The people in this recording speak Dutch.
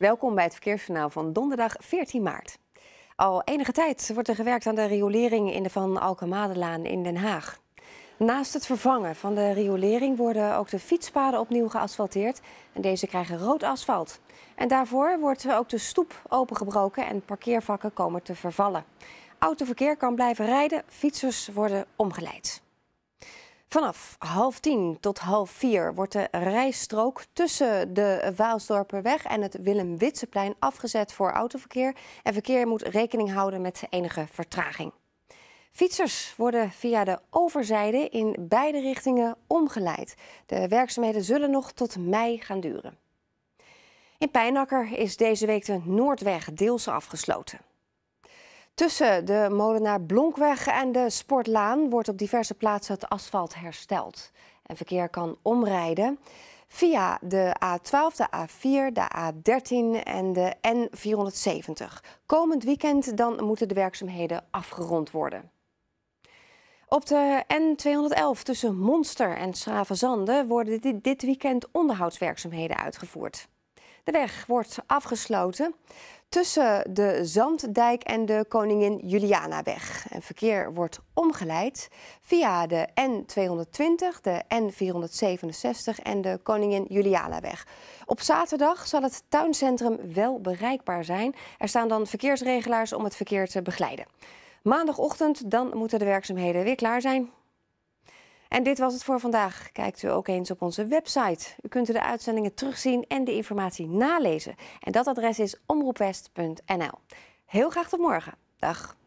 Welkom bij het verkeersverhaal van donderdag 14 maart. Al enige tijd wordt er gewerkt aan de riolering in de Van Alkemadelaan in Den Haag. Naast het vervangen van de riolering worden ook de fietspaden opnieuw geasfalteerd. En deze krijgen rood asfalt. En daarvoor wordt ook de stoep opengebroken en parkeervakken komen te vervallen. Autoverkeer kan blijven rijden, fietsers worden omgeleid. Vanaf half tien tot half vier wordt de rijstrook tussen de Waalsdorperweg en het Willem Witseplein afgezet voor autoverkeer. En verkeer moet rekening houden met enige vertraging. Fietsers worden via de overzijde in beide richtingen omgeleid. De werkzaamheden zullen nog tot mei gaan duren. In Pijnakker is deze week de Noordweg deels afgesloten. Tussen de Molenaar Blonkweg en de Sportlaan wordt op diverse plaatsen het asfalt hersteld. En verkeer kan omrijden via de A12, de A4, de A13 en de N470. Komend weekend dan moeten de werkzaamheden afgerond worden. Op de N211 tussen Monster en Schravenzande worden dit weekend onderhoudswerkzaamheden uitgevoerd. De weg wordt afgesloten tussen de Zanddijk en de Koningin Julianaweg. En verkeer wordt omgeleid via de N220, de N467 en de Koningin Julianaweg. Op zaterdag zal het tuincentrum wel bereikbaar zijn. Er staan dan verkeersregelaars om het verkeer te begeleiden. Maandagochtend dan moeten de werkzaamheden weer klaar zijn. En dit was het voor vandaag. Kijkt u ook eens op onze website. U kunt de uitzendingen terugzien en de informatie nalezen. En dat adres is omroepwest.nl. Heel graag tot morgen. Dag.